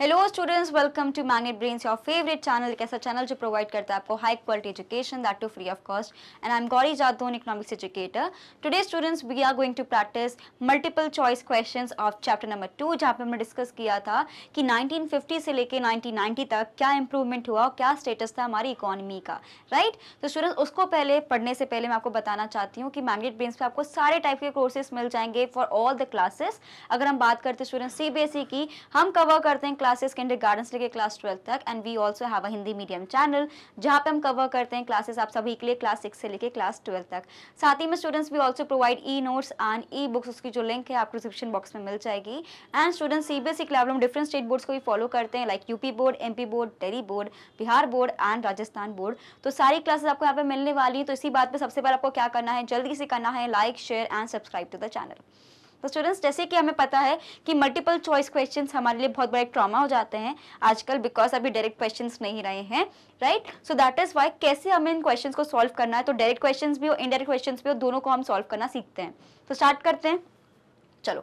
Hello students welcome to magnet brains your favourite channel एक ऐसा channel जो provide करता है आपको high quality education that too free of cost and I am Gauri Jadon economics educator today students we are going to practice multiple choice questions of chapter number two जहाँ पे हमने discuss किया था कि नाइनटीन से लेकर नाइनटीन तक क्या इंप्रूवमेंट हुआ और क्या स्टेटस था हमारी इकोनॉमी का राइट तो स्टूडेंट्स उसको पहले पढ़ने से पहले मैं आपको बताना चाहती हूँ कि मैग्नेट ब्रेन्स पर आपको सारे टाइप के कोर्सेज मिल जाएंगे फॉर ऑल द क्लासेस अगर हम बात करते हैं स्टूडेंट्स सी की हम कवर करते हैं क्लासेस गार्डन से लेकर क्लास ट्वेल्थ तक and we also have a Hindi medium channel जहाँ पे हम कवर करते हैं क्लासेस आप सभी के लिए क्लास सिक्स से लेकर क्लास ट्वेल्थ तक साथ ही में students we also provide e notes and e books उसकी जो लिंक है आपको डिस्क्रिप्शन बॉक्स में मिल जाएगी and students C B S E के लेवल हम डिफरेंट स्टेट बोर्ड्स को भी फॉलो करते हैं like UP board M P board Delhi board Bihar board and Rajasthan board तो सारी क्लासेस आपको यहाँ पे मिलने वाली हैं तो इसी बात पर सबसे पहले आपको क्या करना है जल्दी से करना है like share and subscribe to the channel तो स्टूडेंट्स जैसे कि हमें पता है कि मल्टीपल चॉइस क्वेश्चन हमारे लिए बहुत बड़ा ट्रामा हो जाते हैं आजकल बिकॉज अभी डायरेक्ट क्वेश्चन नहीं रहे हैं right so that is why कैसे हमें इन क्वेश्चन को सॉल्व करना है तो डायरेक्ट क्वेश्चन भी हो इनडायरेक्ट क्वेश्चन भी हो दोनों को हम सोल्व करना सीखते हैं तो स्टार्ट करते हैं चलो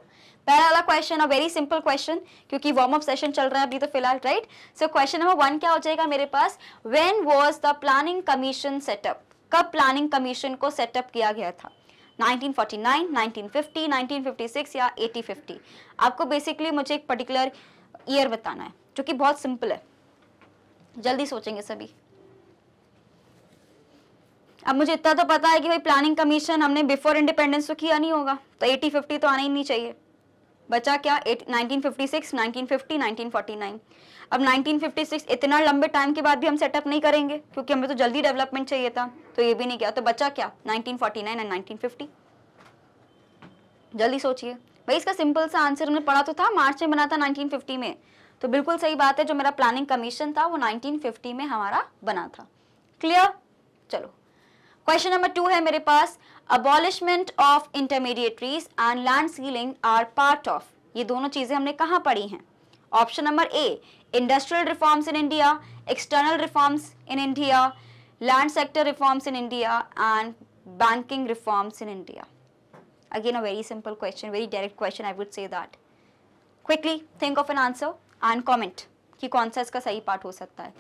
पहला वाला क्वेश्चन और वेरी सिंपल क्वेश्चन क्योंकि वार्म अप सेशन चल रहा है अभी तो फिलहाल right so question number one क्या हो जाएगा मेरे पास when was the planning commission setup कब प्लानिंग कमीशन को सेटअप किया गया था 1949, 1950, 1956 या 8050 आपको बेसिकली मुझे एक पर्टिकुलर ईयर बताना है जो कि बहुत सिंपल है जल्दी सोचेंगे सभी अब मुझे इतना तो पता है कि भाई प्लानिंग कमीशन हमने बिफोर इंडिपेंडेंस तो किया नहीं होगा तो एटी फिफ्टी तो आना ही नहीं चाहिए बचा क्या 1956, 1950, 1949 अब 1956 इतना लंबे टाइम के बाद भी हम सेटअप नहीं करेंगे क्योंकि हमें तो जल्दी डेवलपमेंट चाहिए था तो ये भी नहीं किया तो बचा क्या 1949 एंड 1950 जल्दी सोचिए भाई इसका सिंपल सा आंसर हमने पढ़ा तो था मार्च में बना था 1950 में तो बिल्कुल सही बात है जो मेरा प्लानिंग कमीशन था वो 1950 में हमारा बना था क्लियर चलो क्वेश्चन नंबर टू है मेरे पास abolishment of intermediaries and land ceiling are part of ये दोनों चीज़ें हमने कहाँ पढ़ी हैं option number A industrial reforms in India external reforms in India land sector reforms in India and banking reforms in India? Again, a very simple question, very direct question, I would say that. Quickly think of an answer and comment. कि कौन सा इसका सही part हो सकता है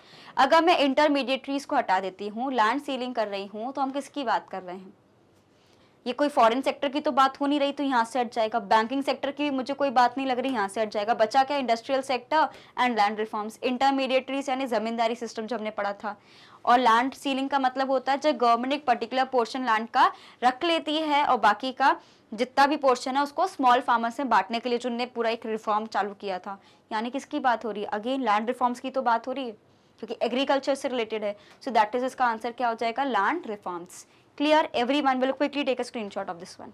अगर मैं इंटरमीडिएटरीज को हटा देती हूँ लैंड सीलिंग कर रही हूँ तो हम किसकी बात कर रहे हैं ये कोई फॉरेन सेक्टर की तो बात हो नहीं रही तो यहाँ से हट जाएगा बैंकिंग सेक्टर की भी मुझे कोई बात नहीं लग रही यहाँ से हट जाएगा बचा क्या industrial sector and land reforms intermediaries यानी जमींदारी सिस्टम जो हमने पढ़ा था और लैंड सीलिंग का मतलब होता है जब गवर्नमेंट एक पर्टिकुलर पोर्शन लैंड का रख लेती है और बाकी का जितना भी पोर्शन है उसको स्मॉल फार्मर्स में बांटने के लिए जो पूरा एक रिफॉर्म चालू किया था यानी किसकी बात हो रही है अगेन लैंड रिफॉर्म्स की तो बात हो रही है क्योंकि एग्रीकल्चर से रिलेटेड है सो दैट इज इसका आंसर क्या हो जाएगा land reforms clear every one will quickly take a screen of this one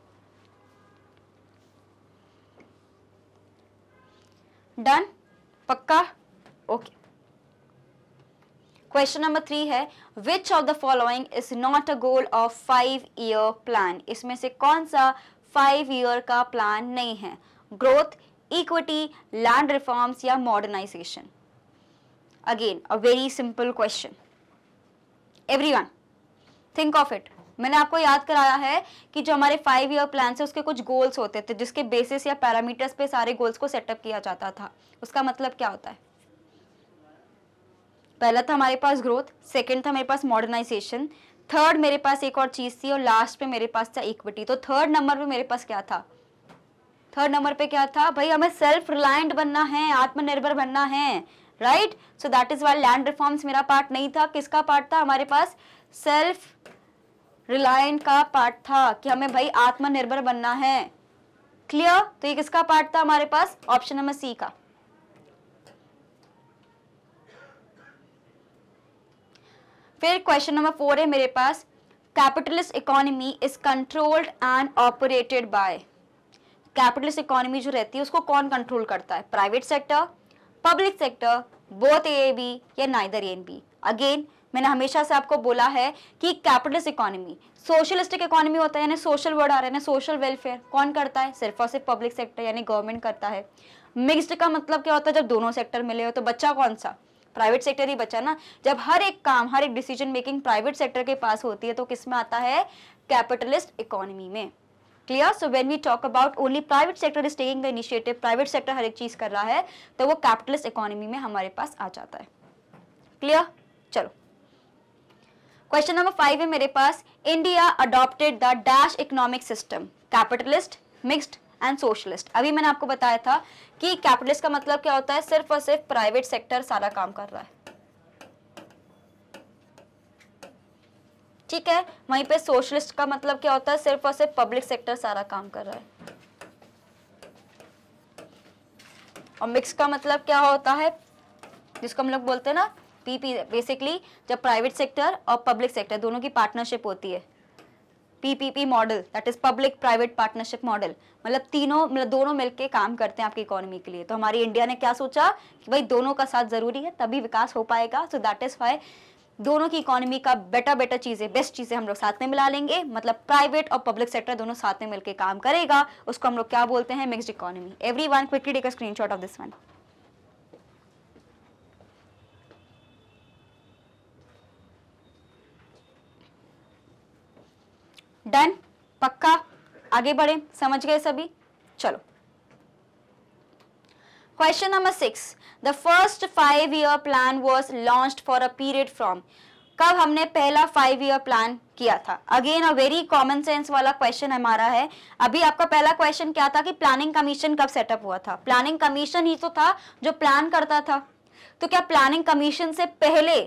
done पक्का okay okay. Question number three है which of the following is not a goal of five year plan इसमें से कौन सा five year का plan नहीं है growth equity land reforms या modernization again a very simple question every one think of it मैंने आपको याद कराया है कि जो हमारे फाइव ईयर प्लान है उसके कुछ गोल्स होते थे जिसके बेसिस या पैरामीटर्स पे सारे गोल्स को सेटअप किया जाता था उसका मतलब क्या होता है पहला था हमारे पास ग्रोथ सेकेंड था मेरे पास मॉडर्नाइजेशन थर्ड मेरे पास एक और चीज़ थी और लास्ट पे मेरे पास था इक्विटी तो थर्ड नंबर पे मेरे पास क्या था थर्ड नंबर पे क्या था भाई हमें सेल्फ रिलायंट बनना है आत्मनिर्भर बनना है right so that is why land reforms मेरा पार्ट नहीं था किसका पार्ट था हमारे पास सेल्फ रिलायंट का पार्ट था कि हमें भाई आत्मनिर्भर बनना है क्लियर तो ये किसका पार्ट था हमारे पास ऑप्शन नंबर सी का फिर क्वेश्चन नंबर फोर है मेरे पास capitalist economy is controlled and operated by capitalist economy जो रहती है उसको कौन कंट्रोल करता है private sector public sector both A B या नाइदर एन बी अगेन मैंने हमेशा से आपको बोला है कि कैपिटलिस्ट इकोनॉमी सोशलिस्टिक इकोनॉमी होता है यानी सोशल वर्ड आ रहा है सोशल वेलफेयर कौन करता है सिर्फ और सिर्फ पब्लिक सेक्टर यानी गवर्नमेंट करता है मिक्स्ड का मतलब क्या होता है जब दोनों सेक्टर मिले हो तो बच्चा कौन सा प्राइवेट सेक्टर ही बचा ना जब हर एक काम हर एक डिसीजन मेकिंग प्राइवेट सेक्टर के पास होती है तो किस में आता है कैपिटलिस्ट इकोनॉमी में clear so when we talk about only private sector is taking the initiative private sector हर एक चीज कर रहा है तो वो कैपिटलिस्ट इकोनॉमी में हमारे पास आ जाता है क्लियर चलो क्वेश्चन नंबर फाइव है मेरे पास India adopted the dash economic system capitalist mixed and socialist अभी मैंने आपको बताया था कि कैपिटलिस्ट का मतलब क्या होता है सिर्फ और सिर्फ प्राइवेट सेक्टर सारा काम कर रहा है ठीक है वहीं पे सोशलिस्ट का मतलब क्या होता है सिर्फ और सिर्फ पब्लिक सेक्टर सारा काम कर रहा है और मिक्स का मतलब क्या होता है जिसको हम लोग बोलते हैं ना पीपी बेसिकली जब प्राइवेट सेक्टर और पब्लिक सेक्टर दोनों की पार्टनरशिप होती है PPP model that is public private partnership model मतलब तीनों मतलब दोनों मिलके काम करते हैं आपकी इकोनॉमी के लिए तो हमारी इंडिया ने क्या सोचा कि भाई दोनों का साथ जरूरी है तभी विकास हो पाएगा सो दैट इज वाई दोनों की इकोनॉमी का बेटर बेटर चीज़ें बेस्ट चीज़ें हम लोग साथ में मिला लेंगे मतलब प्राइवेट और पब्लिक सेक्टर दोनों साथ में मिलकर काम करेगा उसको हम लोग क्या बोलते हैं mixed economy every one quickly take a screenshot of this one done पक्का आगे बढ़े समझ गए सभी चलो question number six the first five year plan was launch for a period from कब हमने पहला फाइव ईयर प्लान किया था again a very common sense वाला क्वेश्चन हमारा है अभी आपका पहला क्वेश्चन क्या था कि प्लानिंग कमीशन कब सेटअप हुआ था प्लानिंग कमीशन ही तो था जो प्लान करता था तो क्या प्लानिंग कमीशन से पहले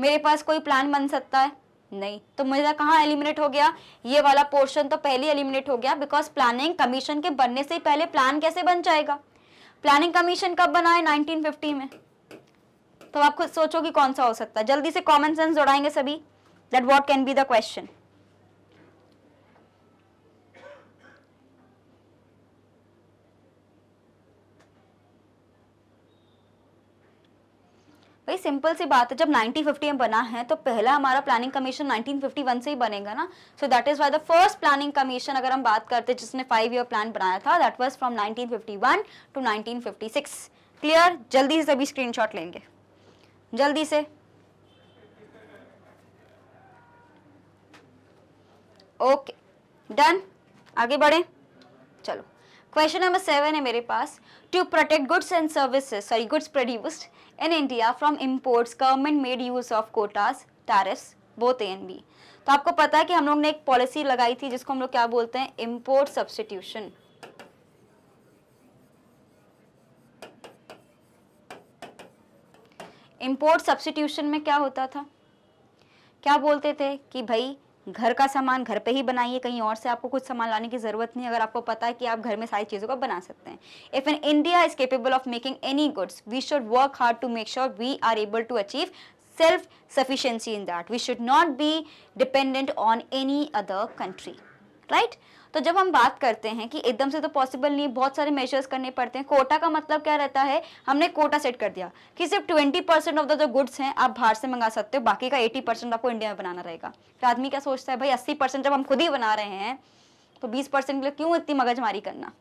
मेरे पास कोई प्लान बन सकता है नहीं तो मुझे कहाँ एलिमिनेट हो गया ये वाला पोर्शन तो पहले एलिमिनेट हो गया बिकॉज प्लानिंग कमीशन के बनने से पहले प्लान कैसे बन जाएगा प्लानिंग कमीशन कब बना है 1950 में तो आप खुद सोचो कि कौन सा हो सकता है जल्दी से कॉमन सेंस जोड़ाएंगे सभी that what can be the question भाई सिंपल सी बात है जब 1950 में बना है तो पहला हमारा प्लानिंग कमीशन 1951 से ही बनेगा ना so that is why the first planning commission अगर हम बात करते हैं जिसने फाइव ईयर प्लान बनाया था that was from 1951 to 1956 clear जल्दी से सभी स्क्रीनशॉट लेंगे जल्दी से ओके okay. डन आगे बढ़े चलो क्वेश्चन नंबर सेवन है मेरे पास to protect goods and services sorry goods produced in India from imports government made use of quotas tariffs both A and B तो आपको पता है कि हम लोग ने एक पॉलिसी लगाई थी जिसको हम लोग क्या बोलते हैं इम्पोर्ट सब्सटीट्यूशन इम्पोर्ट सब्सटीट्यूशन में क्या होता था क्या बोलते थे कि भाई घर का सामान घर पे ही बनाइए कहीं और से आपको कुछ सामान लाने की ज़रूरत नहीं अगर आपको पता है कि आप घर में सारी चीज़ों को बना सकते हैं if an India is capable of making any goods we should work hard to make sure we are able to achieve self sufficiency in that we should not be dependent on any other country right तो जब हम बात करते हैं कि एकदम से तो पॉसिबल नहीं बहुत सारे मेजर्स करने पड़ते हैं कोटा का मतलब क्या रहता है हमने कोटा सेट कर दिया कि सिर्फ ट्वेंटी परसेंट ऑफ द जो गुड्स हैं आप बाहर से मंगा सकते हो बाकी का एटी परसेंट आपको इंडिया में बनाना रहेगा फिर आदमी क्या सोचता है भाई अस्सी परसेंट जब हम खुद ही बना रहे हैं तो बीस परसेंट के लिए क्यों इतनी मगजमारी करना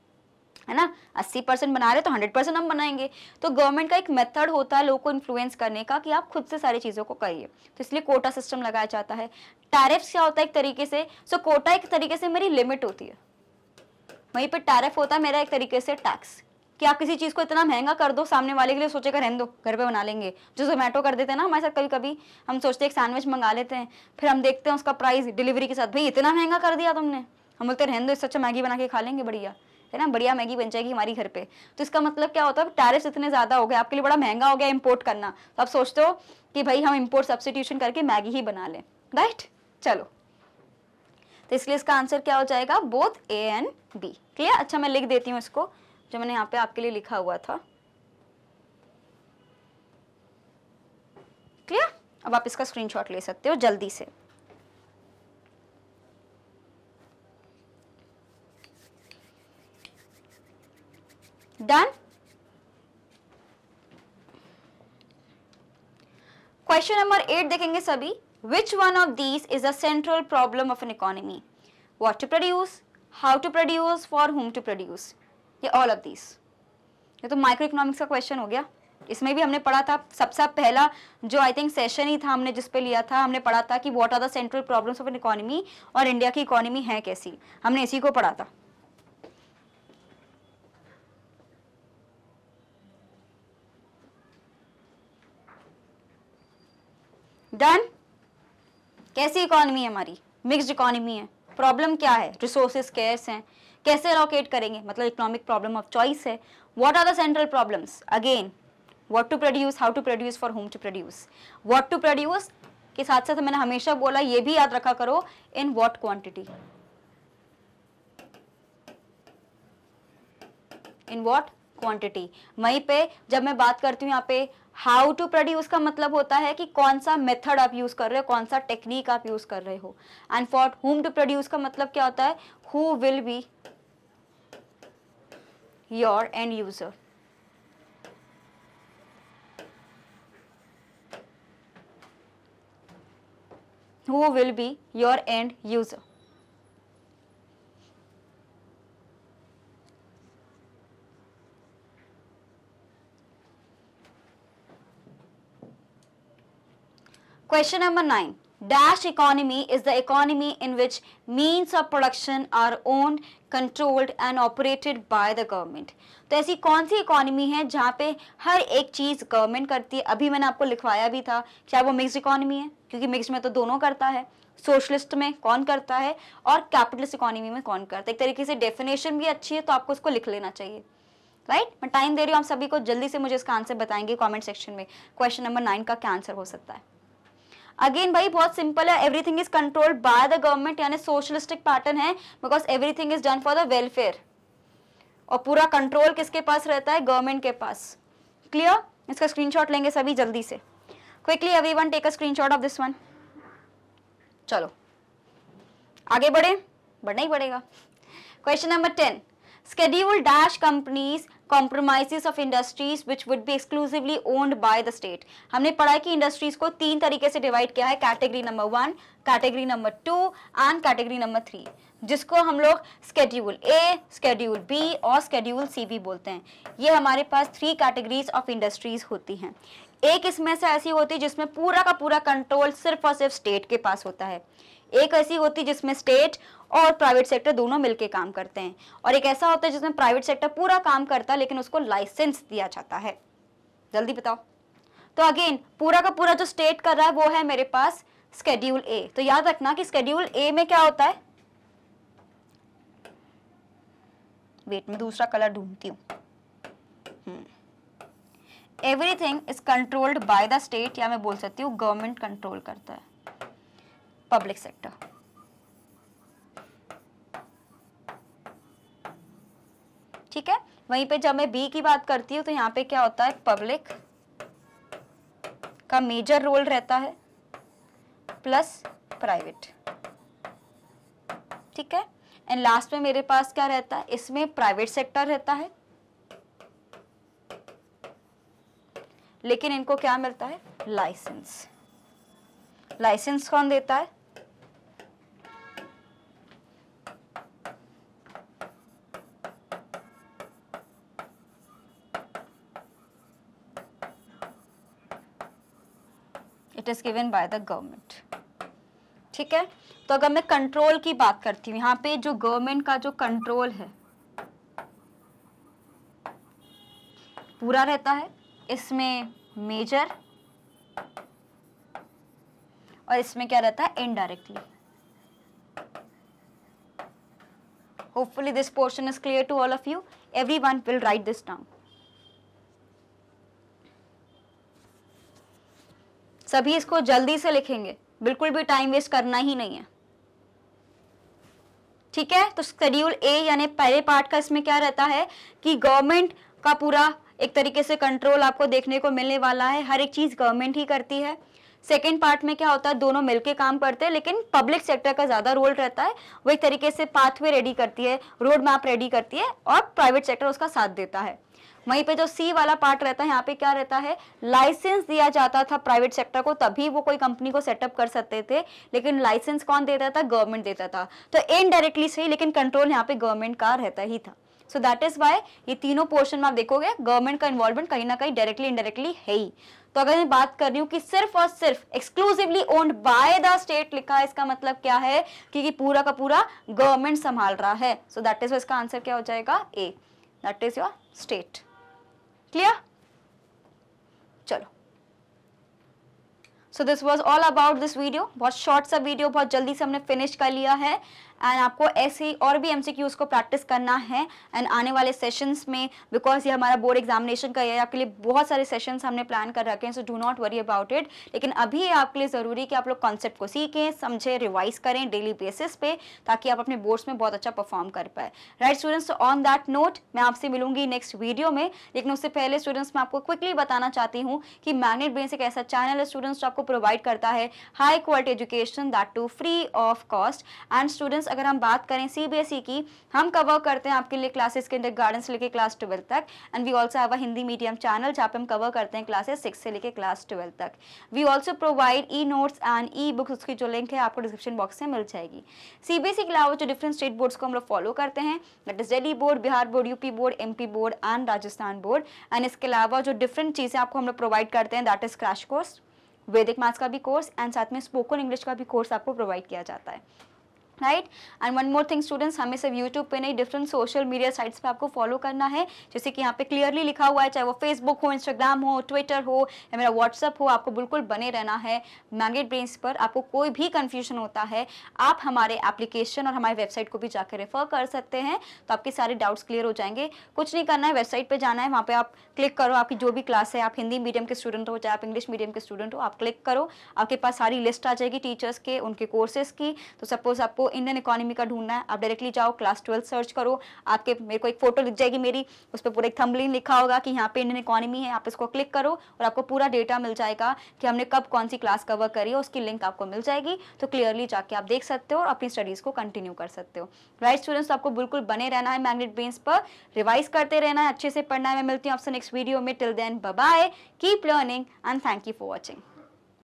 है ना 80 परसेंट बना रहे तो 100 परसेंट हम बनाएंगे तो गवर्नमेंट का एक मेथड होता है लोगों को इन्फ्लुएंस करने का कि आप खुद से सारी चीज़ों को करिए तो इसलिए कोटा सिस्टम लगाया जाता है टैरिफ्स क्या होता है एक तरीके से सो कोटा एक तरीके से मेरी लिमिट होती है वहीं पर टैरिफ होता है मेरा एक तरीके से टैक्स कि आप किसी चीज़ को इतना महंगा कर दो सामने वाले के लिए सोचेगा रहने दो घर पे बना लेंगे जो जोमेटो कर देते हैं ना हमारे साथ कभी कभी हम सोचते हैं एक सैंडविच मंगा लेते हैं फिर हम देखते हैं उसका प्राइस डिलीवरी के साथ भाई इतना महंगा कर दिया तुमने हम बोलते रहने दो इससे अच्छा मैगी बना के खा लेंगे बढ़िया है ना बढ़िया मैगी बन जाएगी हमारी घर पे तो इसका मतलब क्या होता है टैरिफ इतने ज़्यादा हो गए आपके लिए बड़ा महंगा हो गया इम्पोर्ट करना तो आप सोचते हो कि भाई हम इम्पोर्ट सब्सटीट्यूशन करके मैगी ही बना लें राइट चलो तो इसलिए इसका आंसर क्या हो जाएगा both A and B clear अच्छा मैं लिख देती हूँ इसको जो मैंने यहाँ पे आपके लिए लिखा हुआ था क्लियर अब आप इसका स्क्रीनशॉट ले सकते हो जल्दी से Done? क्वेश्चन नंबर एट देखेंगे सभी which one of these is a central problem of an economy what to produce how to produce for whom to produce ये ऑल ऑफ दीज ये तो माइक्रो इकोनॉमिक्स का क्वेश्चन हो गया इसमें भी हमने पढ़ा था सबसे सब पहला जो आई थिंक सेशन ही था हमने जिस पे लिया था हमने पढ़ा था कि what are the central problems of an economy और इंडिया की इकोनॉमी है कैसी हमने इसी को पढ़ा था डन कैसी इकोनॉमी है हमारी मिक्स्ड इकोनॉमी है प्रॉब्लम क्या है रिसोर्सेज केयर्स हैं कैसे अलोकेट करेंगे मतलब इकोनॉमिक प्रॉब्लम ऑफ चॉइस है what are the central problems again what to produce how to produce for whom to produce what to produce के साथ साथ मैंने हमेशा बोला ये भी याद रखा करो in what quantity in what quantity वहीं पे जब मैं बात करती हूँ यहाँ पे हाउ टू प्रोड्यूस का मतलब होता है कि कौन सा मेथड आप यूज़ कर रहे हो कौन सा टेक्निक आप यूज़ कर रहे हो and for whom to produce का मतलब क्या होता है who will be your end user who will be your end user Question number 9. Dash economy is the economy in which means of production are owned, controlled and operated by the government. तो ऐसी कौन सी economy है जहाँ पे हर एक चीज़ government करती है अभी मैंने आपको लिखवाया भी था क्या वो मिक्स इकोनॉमी है क्योंकि मिक्स में तो दोनों करता है सोशलिस्ट में कौन करता है और कैपिटलिस्ट इकोनॉमी में कौन करता है एक तरीके से डेफिनेशन भी अच्छी है तो आपको उसको लिख लेना चाहिए राइट मैं टाइम दे रही हूँ आप सभी को जल्दी से मुझे इसका आंसर बताएंगे कॉमेंट सेक्शन में क्वेश्चन नंबर नाइन का क्या आंसर हो सकता है अगेन भाई बहुत सिंपल है everything is controlled by the government यानी सोशलिस्टिक पैटर्न है because everything is done for the welfare और पूरा कंट्रोल किसके पास रहता है गवर्नमेंट के पास क्लियर इसका स्क्रीनशॉट लेंगे सभी जल्दी से quickly every one take a shot of this one चलो आगे बढ़े बढ़ना ही पड़ेगा question number ten schedule dash companies compromises of industries which would be exclusively owned by the state हमने पढ़ा कि इंडस्ट्रीज को तीन तरीके से डिवाइड किया है category number one category number two and category number three जिसको हम लोग स्केड्यूल ए स्केड्यूल बी और स्केड्यूल सी भी बोलते हैं ये हमारे पास थ्री कैटेगरीज ऑफ इंडस्ट्रीज होती हैं एक इसमें से ऐसी होती है जिसमें पूरा का पूरा कंट्रोल सिर्फ और सिर्फ स्टेट के पास होता है एक ऐसी होती है जिसमें स्टेट और प्राइवेट सेक्टर दोनों मिलकर काम करते हैं और एक ऐसा होता है जिसमें प्राइवेट सेक्टर पूरा काम करता है लेकिन उसको लाइसेंस दिया जाता है जल्दी बताओ तो अगेन पूरा का पूरा जो स्टेट कर रहा है वो है मेरे पास स्केड्यूल ए तो याद रखना कि स्केड्यूल ए में क्या होता है वेट में दूसरा कलर ढूंढती हूँ everything is controlled by the state या मैं बोल सकती हूँ गवर्नमेंट कंट्रोल करता है पब्लिक सेक्टर ठीक है वहीं पे जब मैं बी की बात करती हूँ तो यहाँ पे क्या होता है पब्लिक का मेजर रोल रहता है प्लस प्राइवेट ठीक है एंड लास्ट में मेरे पास क्या रहता है इसमें प्राइवेट सेक्टर रहता है लेकिन इनको क्या मिलता है लाइसेंस लाइसेंस कौन देता है it is given by the government ठीक है तो अगर मैं कंट्रोल की बात करती हूँ यहाँ पे जो गवर्नमेंट का जो कंट्रोल है पूरा रहता है इसमें मेजर और इसमें क्या रहता है indirectly hopefully this portion is clear to all of you every one will write this down सभी इसको जल्दी से लिखेंगे बिल्कुल भी टाइम वेस्ट करना ही नहीं है ठीक है तो शेड्यूल ए यानी पहले पार्ट का इसमें क्या रहता है कि गवर्नमेंट का पूरा एक तरीके से कंट्रोल आपको देखने को मिलने वाला है हर एक चीज़ गवर्नमेंट ही करती है सेकेंड पार्ट में क्या होता है दोनों मिलके काम करते हैं लेकिन पब्लिक सेक्टर का ज़्यादा रोल रहता है वो एक तरीके से पाथवे रेडी करती है रोड मैप रेडी करती है और प्राइवेट सेक्टर उसका साथ देता है वहीं पे जो सी वाला पार्ट रहता है यहाँ पे क्या रहता है लाइसेंस दिया जाता था प्राइवेट सेक्टर को तभी वो कोई कंपनी को सेटअप कर सकते थे लेकिन लाइसेंस कौन देता था गवर्नमेंट देता था तो इनडायरेक्टली सही लेकिन कंट्रोल यहाँ पे गवर्नमेंट का रहता ही था सो दैट इज वाई ये तीनों पोर्शन में आप देखोगे गवर्नमेंट का इन्वॉल्वमेंट कहीं ना कहीं डायरेक्टली इनडायरेक्टली है ही तो अगर मैं बात कर रही हूँ कि सिर्फ और सिर्फ exclusively owned by the state लिखा है इसका मतलब क्या है कि, कि पूरा का पूरा गवर्नमेंट संभाल रहा है सो दैट इज इसका आंसर क्या हो जाएगा A that is your state clear चलो so this was all about this video बहुत शॉर्ट सा वीडियो बहुत जल्दी से हमने फिनिश कर लिया है एंड आपको ऐसे ही और भी एमसीक्यूज को प्रैक्टिस करना है एंड आने वाले सेशंस में बिकॉज ये हमारा बोर्ड एग्जामिनेशन का है आपके लिए बहुत सारे सेशंस हमने प्लान कर रखे हैं so do not worry about it लेकिन अभी आपके लिए ज़रूरी कि आप लोग कॉन्सेप्ट को सीखें समझें रिवाइज करें डेली बेसिस पे ताकि आप अपने बोर्ड्स में बहुत अच्छा परफॉर्म कर पाए right students on that note मैं आपसे मिलूंगी नेक्स्ट वीडियो में लेकिन उससे पहले स्टूडेंट्स मैं आपको क्विकली बताना चाहती हूँ कि मैग्नेट ब्रेन एक ऐसा चैनल है स्टूडेंट्स जो आपको प्रोवाइड करता है high quality education that too free of cost and students classes अगर हम बात करें सीबीएसई e की हम कवर करते हैं आपके लिए क्लासेस के गार्डन से लेकर क्लास ट्वेल्व तक and we also have Hindi medium channel जहाँ पे हम कवर करते हैं क्लासेस सिक्स से लेकर क्लास ट्वेल्व तक we also provide e notes and e books उसकी जो लिंक है आपको डिस्क्रिप्शन बॉक्स में मिल जाएगी सीबीएसई e के अलावा जो डिफरेंट स्टेट बोर्ड्स को हम लोग फॉलो करते हैं that is Delhi board Bihar board UP board M board and Rajasthan board and इसके अलावा जो डिफरेंट चीज़ें आपको हम लोग प्रोवाइड करते हैं that is crash course Vedic maths का भी कोर्स एंड साथ में स्पोकन इंग्लिश का भी कोर्स आपको प्रोवाइड किया जाता है right and one more thing students हमें सब यूट्यूब पे नहीं डिफरेंट सोशल मीडिया साइट्स पे आपको फॉलो करना है जैसे कि यहाँ पे क्लियरली लिखा हुआ है चाहे वो फेसबुक हो इंस्टाग्राम हो ट्विटर हो या मेरा व्हाट्सअप हो आपको बिल्कुल बने रहना है मैगनेट ब्रेन्स पर आपको कोई भी कन्फ्यूजन होता है आप हमारे एप्लीकेशन और हमारी वेबसाइट को भी जाकर रेफर कर सकते हैं तो आपके सारे डाउट्स क्लियर हो जाएंगे कुछ नहीं करना है वेबसाइट पर जाना है वहाँ पर आप क्लिक करो आपकी जो भी क्लास है आप हिंदी मीडियम के स्टूडेंट हो चाहे आप इंग्लिश मीडियम के स्टूडेंट हो आप क्लिक करो आपके पास सारी लिस्ट आ जाएगी टीचर्स के उनके कोर्सेज की तो सपोज आपको इंडियन इकोनॉमी का ढूंढना है आप डायरेक्टली जाओ क्लास ट्वेल्व सर्च करो आपके मेरे को एक फोटो दिख जाएगी मेरी उस पर पूरा एक थम्बलिन लिखा होगा कि यहाँ पे इंडियन इकोनॉमी है आप इसको क्लिक करो और आपको पूरा डेटा मिल जाएगा कि हमने कब कौन सी क्लास कवर करी है उसकी लिंक आपको मिल जाएगी तो क्लियरली जाके आप देख सकते हो और अपनी स्टडीज़ को कंटिन्यू कर सकते हो राइट स्टूडेंट्स तो आपको बिल्कुल बने रहना है मैग्नेट बेन्स पर रिवाइज करते रहना है अच्छे से पढ़ना है मैं मिलती हूँ आपसे नेक्स्ट वीडियो में till then bye keep learning and thank you for watching